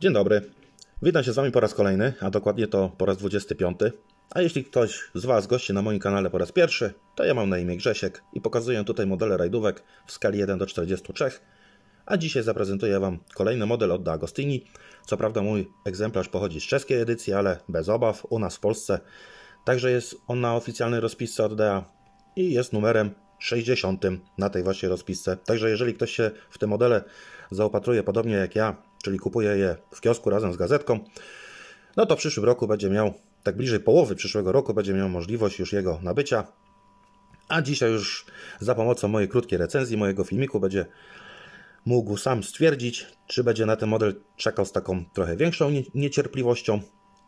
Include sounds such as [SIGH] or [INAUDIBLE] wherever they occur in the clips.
Dzień dobry. Witam się z Wami po raz kolejny, a dokładnie to po raz 25. A jeśli ktoś z Was gości na moim kanale po raz pierwszy, to ja mam na imię Grzesiek i pokazuję tutaj modele rajdówek w skali 1 do 43. A dzisiaj zaprezentuję Wam kolejny model od D'Agostini. Co prawda mój egzemplarz pochodzi z czeskiej edycji, ale bez obaw, u nas w Polsce. Także jest on na oficjalnej rozpisce od DA i jest numerem 60 na tej właśnie rozpisce. Także jeżeli ktoś się w tym modele zaopatruje podobnie jak ja, czyli kupuje je w kiosku razem z gazetką, no to w przyszłym roku będzie miał, tak bliżej połowy przyszłego roku, będzie miał możliwość już jego nabycia. A dzisiaj już za pomocą mojej krótkiej recenzji, mojego filmiku będzie mógł sam stwierdzić, czy będzie na ten model czekał z taką trochę większą niecierpliwością,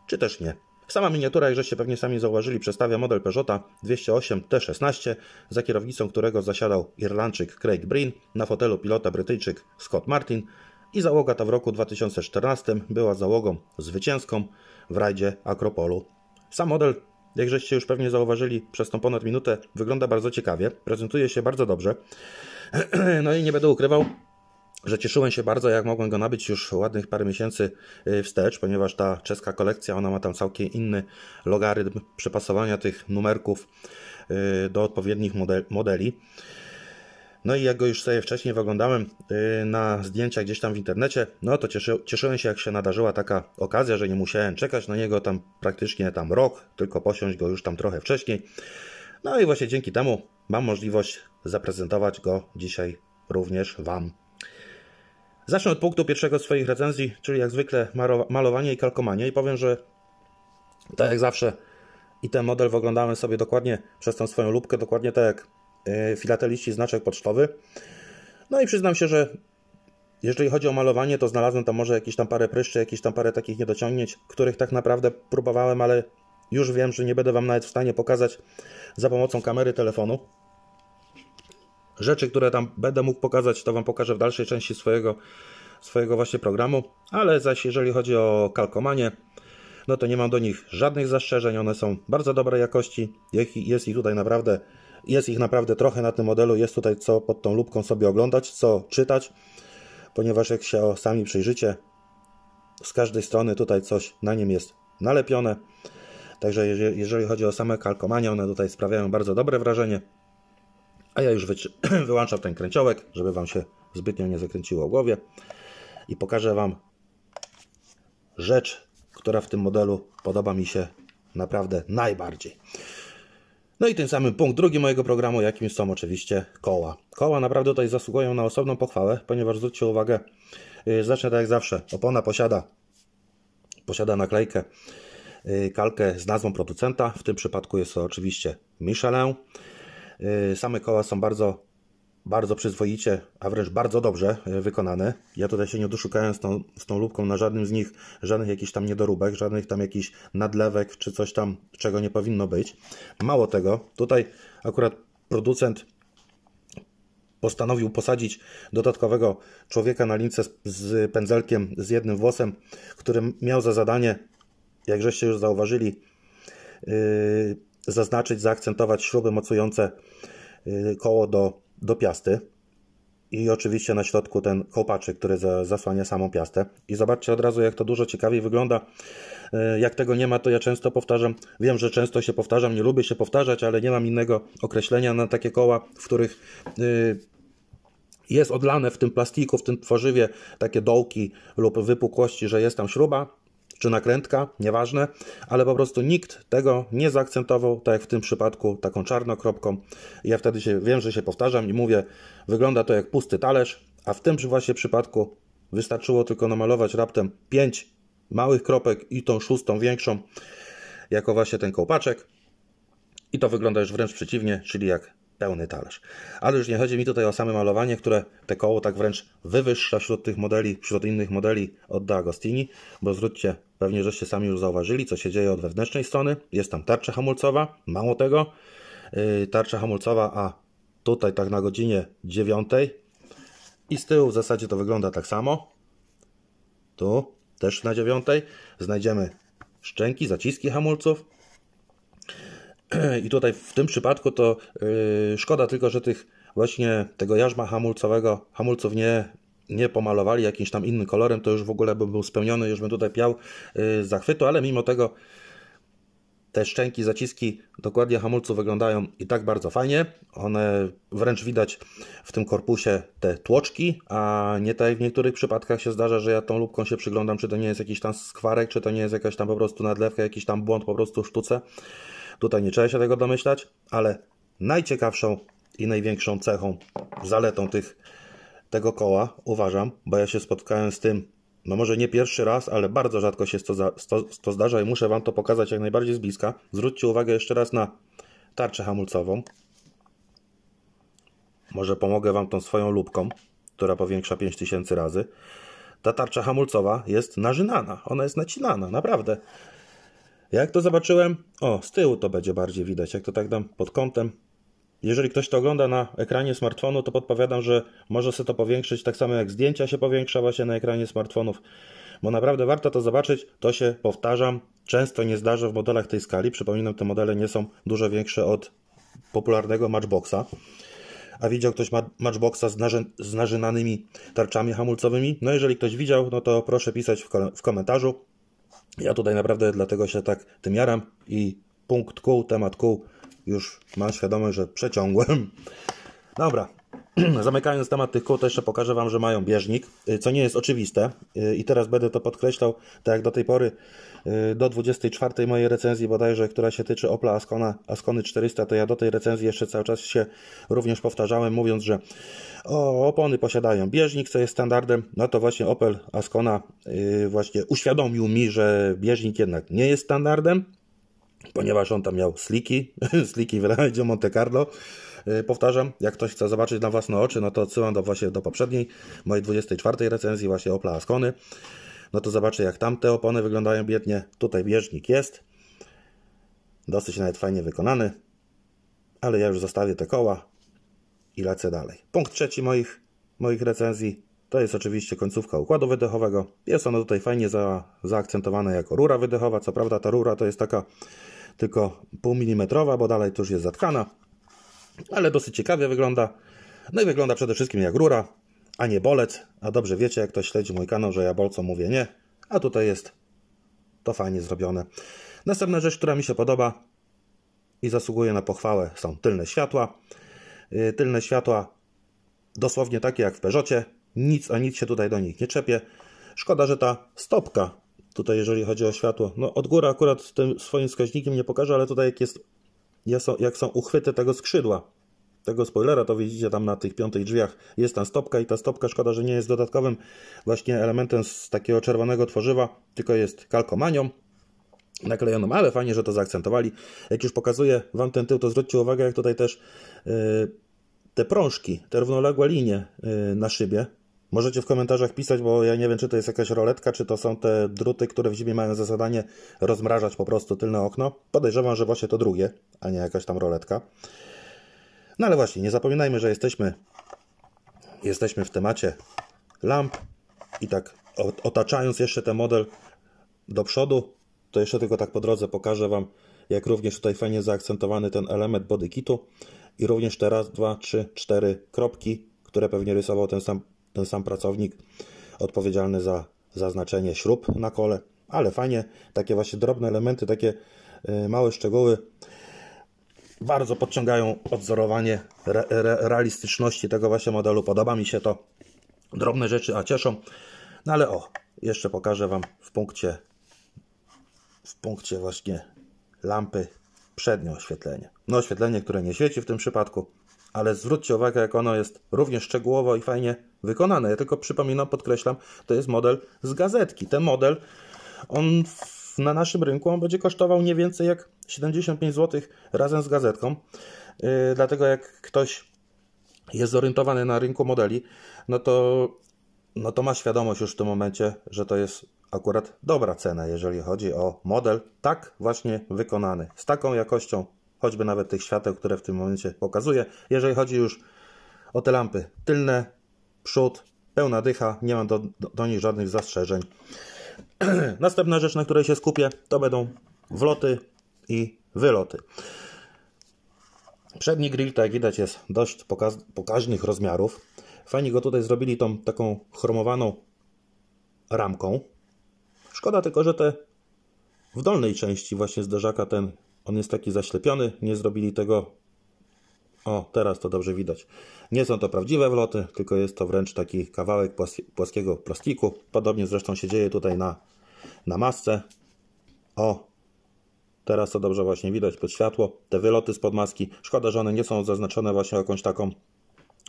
czy też nie. Sama miniatura, jak żeście pewnie sami zauważyli, przedstawia model Peugeota 208 T16, za kierownicą którego zasiadał Irlandczyk Craig Breen, na fotelu pilota Brytyjczyk Scott Martin, i załoga ta w roku 2014 była załogą zwycięską w rajdzie Akropolu. Sam model, jak żeście już pewnie zauważyli przez tą ponad minutę, wygląda bardzo ciekawie, prezentuje się bardzo dobrze. [CLEARS THROAT] No i nie będę ukrywał, że cieszyłem się bardzo, jak mogłem go nabyć już ładnych parę miesięcy y, wstecz, ponieważ ta czeska kolekcja, ona ma tam całkiem inny logarytm przypasowania tych numerków y, do odpowiednich modeli. No i jak go już sobie wcześniej wyglądałem y, na zdjęciach gdzieś tam w internecie, no to cieszy, cieszyłem się jak się nadarzyła taka okazja, że nie musiałem czekać na niego tam praktycznie tam rok, tylko posiąść go już tam trochę wcześniej. No i właśnie dzięki temu mam możliwość zaprezentować go dzisiaj również Wam. Zacznę od punktu pierwszego swoich recenzji, czyli jak zwykle malowanie i kalkomanie i powiem, że tak jak zawsze i ten model wyglądałem sobie dokładnie przez tą swoją lubkę, dokładnie tak jak E, filateliści znaczek pocztowy. No i przyznam się, że jeżeli chodzi o malowanie, to znalazłem tam może jakieś tam parę pryszczy, jakieś tam parę takich niedociągnięć, których tak naprawdę próbowałem, ale już wiem, że nie będę Wam nawet w stanie pokazać za pomocą kamery telefonu. Rzeczy, które tam będę mógł pokazać, to Wam pokażę w dalszej części swojego, swojego właśnie programu, ale zaś jeżeli chodzi o kalkomanie, no to nie mam do nich żadnych zastrzeżeń, one są bardzo dobrej jakości, jest ich tutaj naprawdę jest ich naprawdę trochę na tym modelu, jest tutaj co pod tą lubką sobie oglądać, co czytać, ponieważ jak się sami przyjrzycie, z każdej strony tutaj coś na nim jest nalepione. Także jeżeli chodzi o same kalkomanie, one tutaj sprawiają bardzo dobre wrażenie. A ja już [CLEARS THROAT] wyłączam ten kręciołek, żeby Wam się zbytnio nie zakręciło głowie. I pokażę Wam rzecz, która w tym modelu podoba mi się naprawdę najbardziej. No i ten sam punkt drugi mojego programu, jakim są oczywiście koła. Koła naprawdę tutaj zasługują na osobną pochwałę, ponieważ zwróćcie uwagę, y, zacznę tak jak zawsze, opona posiada, posiada naklejkę, y, kalkę z nazwą producenta, w tym przypadku jest to oczywiście Michelin. Y, same koła są bardzo bardzo przyzwoicie, a wręcz bardzo dobrze e, wykonane. Ja tutaj się nie doszukałem z tą, z tą lubką na żadnym z nich, żadnych jakichś tam niedoróbek, żadnych tam jakichś nadlewek czy coś tam, czego nie powinno być. Mało tego, tutaj akurat producent postanowił posadzić dodatkowego człowieka na lince z, z pędzelkiem, z jednym włosem, który miał za zadanie, jak żeście już zauważyli, yy, zaznaczyć, zaakcentować śruby mocujące yy, koło do do piasty i oczywiście na środku ten kopaczy, który zasłania samą piastę. I zobaczcie od razu, jak to dużo ciekawiej wygląda. E, jak tego nie ma, to ja często powtarzam, wiem, że często się powtarzam, nie lubię się powtarzać, ale nie mam innego określenia na takie koła, w których e, jest odlane w tym plastiku, w tym tworzywie takie dołki lub wypukłości, że jest tam śruba, czy nakrętka, nieważne, ale po prostu nikt tego nie zaakcentował, tak jak w tym przypadku, taką czarną kropką. Ja wtedy się, wiem, że się powtarzam i mówię, wygląda to jak pusty talerz, a w tym właśnie przypadku wystarczyło tylko namalować raptem 5 małych kropek i tą szóstą większą, jako właśnie ten kołpaczek. I to wygląda już wręcz przeciwnie, czyli jak pełny talerz. Ale już nie chodzi mi tutaj o same malowanie, które te koło tak wręcz wywyższa wśród tych modeli, wśród innych modeli od D'Agostini, bo zwróćcie Pewnie żeście sami już zauważyli, co się dzieje od wewnętrznej strony. Jest tam tarcza hamulcowa, mało tego, yy, tarcza hamulcowa, a tutaj tak na godzinie 9 i z tyłu w zasadzie to wygląda tak samo. Tu też na 9 znajdziemy szczęki, zaciski hamulców. [CLEARS THROAT] I tutaj w tym przypadku to yy, szkoda tylko, że tych właśnie tego jarzma hamulcowego, hamulców nie nie pomalowali jakimś tam innym kolorem, to już w ogóle bym był spełniony, już bym tutaj piał yy, zachwytu, ale mimo tego te szczęki, zaciski dokładnie hamulcu wyglądają i tak bardzo fajnie. One wręcz widać w tym korpusie te tłoczki, a nie tak jak w niektórych przypadkach się zdarza, że ja tą lubką się przyglądam, czy to nie jest jakiś tam skwarek, czy to nie jest jakaś tam po prostu nadlewka, jakiś tam błąd po prostu w sztuce. Tutaj nie trzeba się tego domyślać, ale najciekawszą i największą cechą, zaletą tych tego koła, uważam, bo ja się spotkałem z tym, no może nie pierwszy raz, ale bardzo rzadko się to, to, to zdarza i muszę Wam to pokazać jak najbardziej z bliska. Zwróćcie uwagę jeszcze raz na tarczę hamulcową. Może pomogę Wam tą swoją lubką, która powiększa 5000 razy. Ta tarcza hamulcowa jest narzynana, ona jest nacinana, naprawdę. Jak to zobaczyłem, o, z tyłu to będzie bardziej widać, jak to tak dam pod kątem, jeżeli ktoś to ogląda na ekranie smartfonu, to podpowiadam, że może sobie to powiększyć tak samo jak zdjęcia się powiększa właśnie na ekranie smartfonów, bo naprawdę warto to zobaczyć. To się, powtarzam, często nie zdarza w modelach tej skali. Przypominam, te modele nie są dużo większe od popularnego Matchboxa. A widział ktoś Matchboxa z, z narzynanymi tarczami hamulcowymi? No jeżeli ktoś widział, no to proszę pisać w, w komentarzu. Ja tutaj naprawdę dlatego się tak tym jaram i punkt kół, temat kół już mam świadomość, że przeciągłem. Dobra, [CLEARS THROAT] zamykając temat tych kół, to jeszcze pokażę Wam, że mają bieżnik, y, co nie jest oczywiste y, i teraz będę to podkreślał, tak jak do tej pory, y, do 24 mojej recenzji bodajże, która się tyczy Opla Ascona, Ascony 400, to ja do tej recenzji jeszcze cały czas się również powtarzałem, mówiąc, że o, opony posiadają bieżnik, co jest standardem, no to właśnie Opel Ascona właśnie uświadomił mi, że bieżnik jednak nie jest standardem, ponieważ on tam miał sliki, [LAUGHS] sliki wynajdzie Monte Carlo. E, powtarzam, jak ktoś chce zobaczyć na własne oczy, no to odsyłam do, właśnie do poprzedniej, mojej 24 recenzji właśnie Opla Ascony. No to zobaczę jak tam te opony wyglądają biednie. Tutaj bieżnik jest. Dosyć nawet fajnie wykonany. Ale ja już zostawię te koła i lecę dalej. Punkt trzeci moich, moich recenzji to jest oczywiście końcówka układu wydechowego. Jest ona tutaj fajnie za, jako rura wydechowa. Co prawda ta rura to jest taka tylko pół milimetrowa, bo dalej to już jest zatkana, ale dosyć ciekawie wygląda. No i wygląda przede wszystkim jak rura, a nie bolec, a dobrze wiecie, jak ktoś śledzi mój kanał, że ja bolcom mówię nie, a tutaj jest to fajnie zrobione. Następna rzecz, która mi się podoba i zasługuje na pochwałę są tylne światła. Y, tylne światła dosłownie takie jak w Peugeotie, nic a nic się tutaj do nich nie czepie. Szkoda, że ta stopka tutaj jeżeli chodzi o światło. No od góry akurat tym swoim wskaźnikiem nie pokażę, ale tutaj jak, jest, jak są uchwyty tego skrzydła, tego spoilera, to widzicie tam na tych piątych drzwiach jest tam stopka i ta stopka, szkoda, że nie jest dodatkowym właśnie elementem z takiego czerwonego tworzywa, tylko jest kalkomanią naklejoną, ale fajnie, że to zaakcentowali. Jak już pokazuję Wam ten tył, to zwróćcie uwagę, jak tutaj też yy, te prążki, te równoległe linie yy, na szybie, Możecie w komentarzach pisać, bo ja nie wiem, czy to jest jakaś roletka, czy to są te druty, które w zimie mają za zadanie rozmrażać po prostu tylne okno. Podejrzewam, że właśnie to drugie, a nie jakaś tam roletka. No ale właśnie, nie zapominajmy, że jesteśmy, jesteśmy w temacie lamp i tak otaczając jeszcze ten model do przodu, to jeszcze tylko tak po drodze pokażę Wam, jak również tutaj fajnie zaakcentowany ten element bodykitu i również te raz, dwa, trzy, cztery kropki, które pewnie rysował ten sam ten sam pracownik odpowiedzialny za zaznaczenie śrub na kole, ale fajnie, takie właśnie drobne elementy, takie y, małe szczegóły bardzo podciągają odwzorowanie re, re, realistyczności tego właśnie modelu. Podoba mi się to. Drobne rzeczy, a cieszą. No ale o, jeszcze pokażę Wam w punkcie w punkcie właśnie lampy przednie oświetlenie. No oświetlenie, które nie świeci w tym przypadku ale zwróćcie uwagę, jak ono jest również szczegółowo i fajnie wykonane. Ja tylko przypominam, podkreślam, to jest model z gazetki. Ten model, on w, na naszym rynku, on będzie kosztował nie więcej jak 75 zł razem z gazetką. Yy, dlatego jak ktoś jest zorientowany na rynku modeli, no to, no to ma świadomość już w tym momencie, że to jest akurat dobra cena, jeżeli chodzi o model tak właśnie wykonany, z taką jakością choćby nawet tych świateł, które w tym momencie pokazuję. Jeżeli chodzi już o te lampy tylne, przód, pełna dycha, nie mam do, do, nich żadnych zastrzeżeń. [CLEARS THROAT] Następna rzecz, na której się skupię, to będą wloty i wyloty. Przedni grill, tak jak widać, jest dość pokaźnych rozmiarów. Fajnie go tutaj zrobili tą taką chromowaną ramką. Szkoda tylko, że te w dolnej części właśnie zderzaka ten on jest taki zaślepiony, nie zrobili tego. O, teraz to dobrze widać. Nie są to prawdziwe wloty, tylko jest to wręcz taki kawałek płaskiego plastiku. Podobnie zresztą się dzieje tutaj na, na masce. O, teraz to dobrze właśnie widać pod światło. Te wyloty spod maski. Szkoda, że one nie są zaznaczone właśnie jakąś taką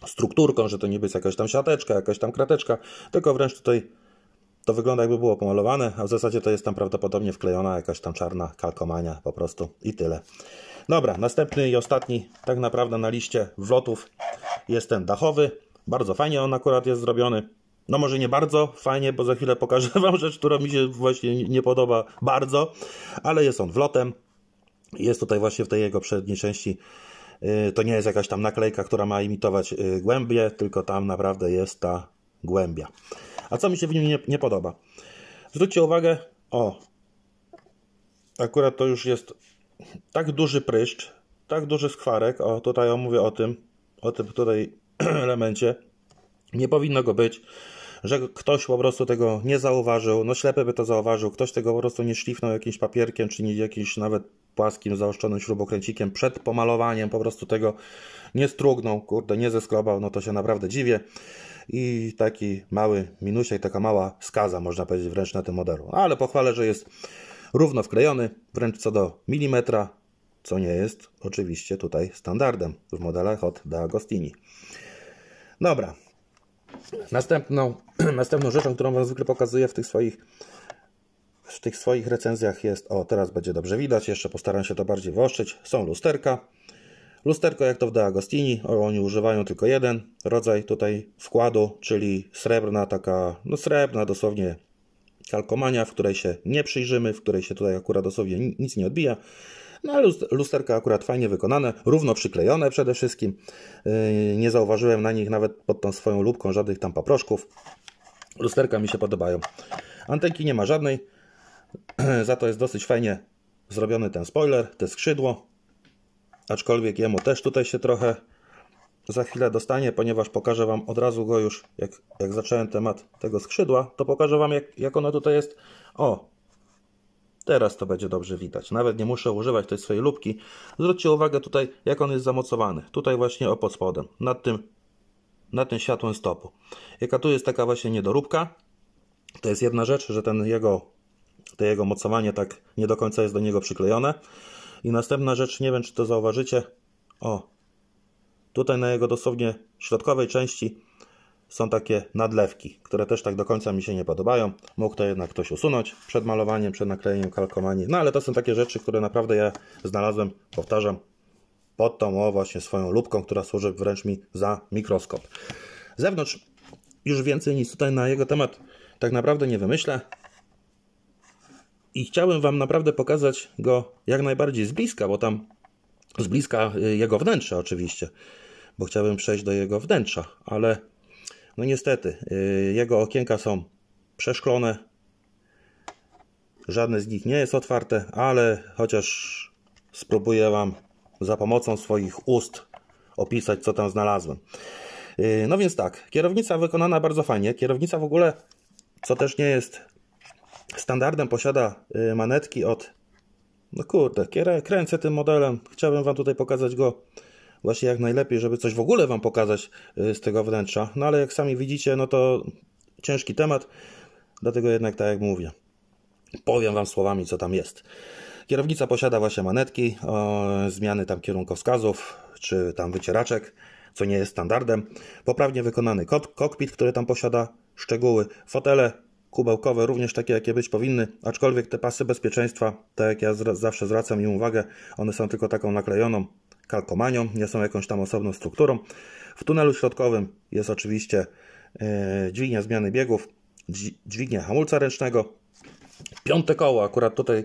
strukturką, że to niby jest jakaś tam siateczka, jakaś tam krateczka, tylko wręcz tutaj to wygląda jakby było pomalowane, a w zasadzie to jest tam prawdopodobnie wklejona jakaś tam czarna kalkomania po prostu i tyle. Dobra, następny i ostatni tak naprawdę na liście wlotów jest ten dachowy. Bardzo fajnie on akurat jest zrobiony. No może nie bardzo fajnie, bo za chwilę pokażę [LAUGHS] Wam rzecz, która mi się właśnie nie podoba bardzo, ale jest on wlotem. Jest tutaj właśnie w tej jego przedniej części y, to nie jest jakaś tam naklejka, która ma imitować y, głębie, tylko tam naprawdę jest ta głębia. A co mi się w nim nie, nie podoba? Zwróćcie uwagę, o, akurat to już jest tak duży pryszcz, tak duży skwarek, o tutaj omówię mówię o tym, o tym tutaj [CLEARS THROAT] elemencie, nie powinno go być, że ktoś po prostu tego nie zauważył, no ślepy by to zauważył, ktoś tego po prostu nie szlifnął jakimś papierkiem, czy nie jakimś nawet płaskim, zaoszczonym śrubokręcikiem przed pomalowaniem, po prostu tego nie strugnął, kurde, nie zeskrobał, no to się naprawdę dziwię i taki mały minusiek, taka mała skaza, można powiedzieć, wręcz na tym modelu. Ale pochwalę, że jest równo wklejony, wręcz co do milimetra, co nie jest oczywiście tutaj standardem w modelach od D'Agostini. Dobra. Następną, [CLEARS THROAT] następną rzeczą, którą Wam zwykle pokazuję w tych swoich w tych swoich recenzjach jest, o teraz będzie dobrze widać, jeszcze postaram się to bardziej wyostrzyć, są lusterka. Lusterko jak to w De Agostini, oni używają tylko jeden rodzaj tutaj wkładu, czyli srebrna taka, no srebrna dosłownie kalkomania, w której się nie przyjrzymy, w której się tutaj akurat dosłownie nic nie odbija. No ale lusterka akurat fajnie wykonane, równo przyklejone przede wszystkim. Yy, nie zauważyłem na nich nawet pod tą swoją lubką żadnych tam paproszków. Lusterka mi się podobają. Antenki nie ma żadnej, [CLEARS THROAT] za to jest dosyć fajnie zrobiony ten spoiler, te skrzydło aczkolwiek jemu też tutaj się trochę za chwilę dostanie, ponieważ pokażę Wam od razu go już, jak, jak zacząłem temat tego skrzydła, to pokażę Wam, jak, jak ono tutaj jest. O, teraz to będzie dobrze widać. Nawet nie muszę używać tej swojej lubki. Zwróćcie uwagę tutaj, jak on jest zamocowany. Tutaj właśnie o pod spodem, nad tym, nad tym światłem stopu. Jaka tu jest taka właśnie niedoróbka. To jest jedna rzecz, że ten jego, to jego mocowanie tak nie do końca jest do niego przyklejone. I następna rzecz, nie wiem czy to zauważycie. O, tutaj na jego dosłownie środkowej części są takie nadlewki, które też tak do końca mi się nie podobają. Mógł to jednak ktoś usunąć przed malowaniem, przed naklejeniem kalkomanii. No ale to są takie rzeczy, które naprawdę ja znalazłem, powtarzam, pod tą o właśnie swoją lubką, która służy wręcz mi za mikroskop. Z zewnątrz już więcej nic tutaj na jego temat tak naprawdę nie wymyślę i chciałem Wam naprawdę pokazać go jak najbardziej z bliska, bo tam z bliska y, jego wnętrza oczywiście, bo chciałem przejść do jego wnętrza, ale no niestety y, jego okienka są przeszklone, żadne z nich nie jest otwarte, ale chociaż spróbuję Wam za pomocą swoich ust opisać, co tam znalazłem. Y, no więc tak, kierownica wykonana bardzo fajnie. Kierownica w ogóle, co też nie jest standardem posiada y, manetki od no kurde, kręcę tym modelem. Chciałbym Wam tutaj pokazać go właśnie jak najlepiej, żeby coś w ogóle Wam pokazać y, z tego wnętrza. No ale jak sami widzicie, no to ciężki temat, dlatego jednak tak jak mówię, powiem Wam słowami co tam jest. Kierownica posiada właśnie manetki, zmiany tam kierunkowskazów, czy tam wycieraczek, co nie jest standardem. Poprawnie wykonany kokpit, który tam posiada szczegóły, fotele, kubełkowe, również takie jakie być powinny, aczkolwiek te pasy bezpieczeństwa, tak jak ja zawsze zwracam im uwagę, one są tylko taką naklejoną kalkomanią, nie są jakąś tam osobną strukturą. W tunelu środkowym jest oczywiście yy, dźwignia zmiany biegów, dźwignia hamulca ręcznego, piąte koło akurat tutaj,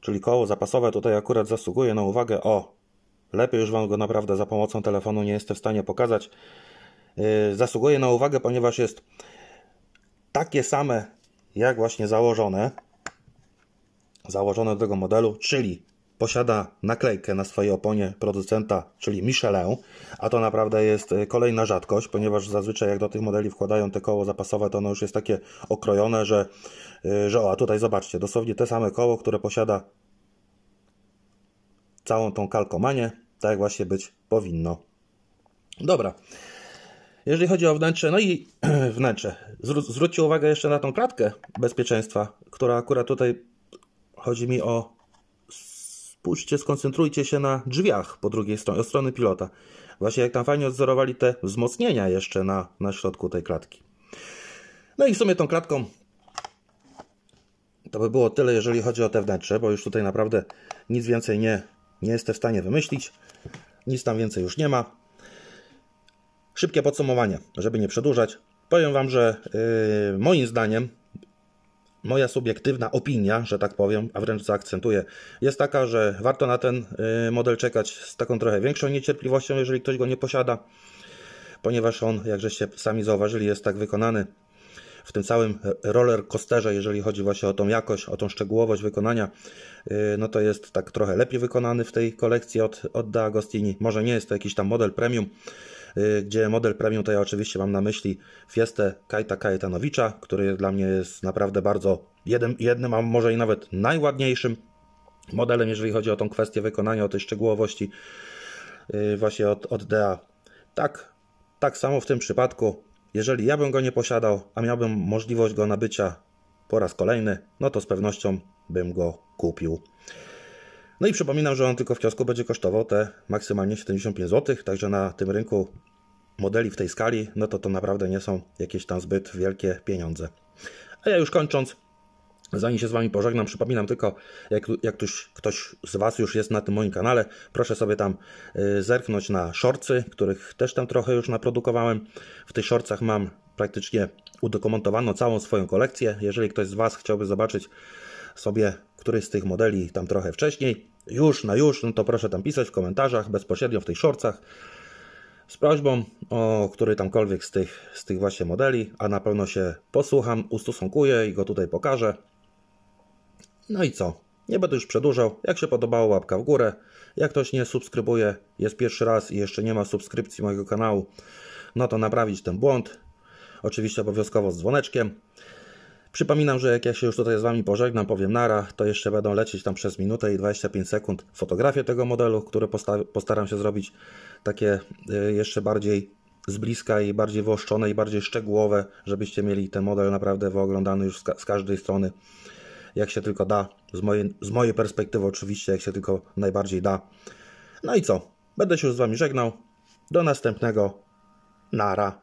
czyli koło zapasowe tutaj akurat zasługuje na uwagę, o, lepiej już Wam go naprawdę za pomocą telefonu nie jestem w stanie pokazać, e, zasługuje na uwagę, ponieważ jest takie same jak właśnie założone, założone do tego modelu, czyli posiada naklejkę na swojej oponie producenta, czyli Michelin, a to naprawdę jest e, kolejna rzadkość, ponieważ zazwyczaj jak do tych modeli wkładają te koło zapasowe, to ono już jest takie okrojone, że, e, że o, a tutaj zobaczcie, dosłownie te same koło, które posiada całą tą kalkomanię, tak właśnie być powinno. Dobra, jeżeli chodzi o wnętrze, no i [CLEARS THROAT] wnętrze. Zwróćcie uwagę jeszcze na tą klatkę bezpieczeństwa, która akurat tutaj chodzi mi o. Spójrzcie, skoncentrujcie się na drzwiach po drugiej stronie, od strony pilota. Właśnie jak tam fajnie odzorowali te wzmocnienia jeszcze na, na środku tej klatki. No i w sumie tą klatką to by było tyle, jeżeli chodzi o te wnętrze, bo już tutaj naprawdę nic więcej nie, nie jestem w stanie wymyślić. Nic tam więcej już nie ma. Szybkie podsumowanie, żeby nie przedłużać. Powiem Wam, że yy, moim zdaniem moja subiektywna opinia, że tak powiem, a wręcz zaakcentuję, jest taka, że warto na ten y, model czekać z taką trochę większą niecierpliwością, jeżeli ktoś go nie posiada, ponieważ on, jak żeście sami zauważyli, jest tak wykonany w tym całym roller coasterze, jeżeli chodzi właśnie o tą jakość, o tą szczegółowość wykonania, y, no to jest tak trochę lepiej wykonany w tej kolekcji od, od D'Agostini. Może nie jest to jakiś tam model premium, Y, gdzie model premium to ja oczywiście mam na myśli Fiestę Kajta Kajetanowicza, który dla mnie jest naprawdę bardzo jednym, jednym a może i nawet najładniejszym modelem, jeżeli chodzi o tą kwestię wykonania, o tej szczegółowości y, właśnie od, od DA. Tak, tak samo w tym przypadku, jeżeli ja bym go nie posiadał, a miałbym możliwość go nabycia po raz kolejny, no to z pewnością bym go kupił. No i przypominam, że on tylko w kiosku będzie kosztował te maksymalnie 75 zł, także na tym rynku modeli w tej skali, no to to naprawdę nie są jakieś tam zbyt wielkie pieniądze. A ja już kończąc, zanim się z Wami pożegnam, przypominam tylko, jak, jak tuś, ktoś z Was już jest na tym moim kanale, proszę sobie tam y, zerknąć na szorcy, których też tam trochę już naprodukowałem. W tych szorcach mam praktycznie udokumentowano całą swoją kolekcję. Jeżeli ktoś z Was chciałby zobaczyć sobie któryś z tych modeli tam trochę wcześniej, już na już, no to proszę tam pisać w komentarzach bezpośrednio w tych shortcach z prośbą o który tamkolwiek z tych, z tych właśnie modeli, a na pewno się posłucham, ustosunkuję i go tutaj pokażę. No i co? Nie będę już przedłużał. Jak się podobało, łapka w górę. Jak ktoś nie subskrybuje, jest pierwszy raz i jeszcze nie ma subskrypcji mojego kanału, no to naprawić ten błąd. Oczywiście obowiązkowo z dzwoneczkiem. Przypominam, że jak ja się już tutaj z Wami pożegnam, powiem nara, to jeszcze będą lecieć tam przez minutę i 25 sekund fotografie tego modelu, które postaram się zrobić takie y, jeszcze bardziej z bliska i bardziej wyoszczone i bardziej szczegółowe, żebyście mieli ten model naprawdę wyoglądany już z każdej strony, jak się tylko da. Z mojej, z mojej perspektywy oczywiście, jak się tylko najbardziej da. No i co? Będę się już z Wami żegnał. Do następnego. Nara.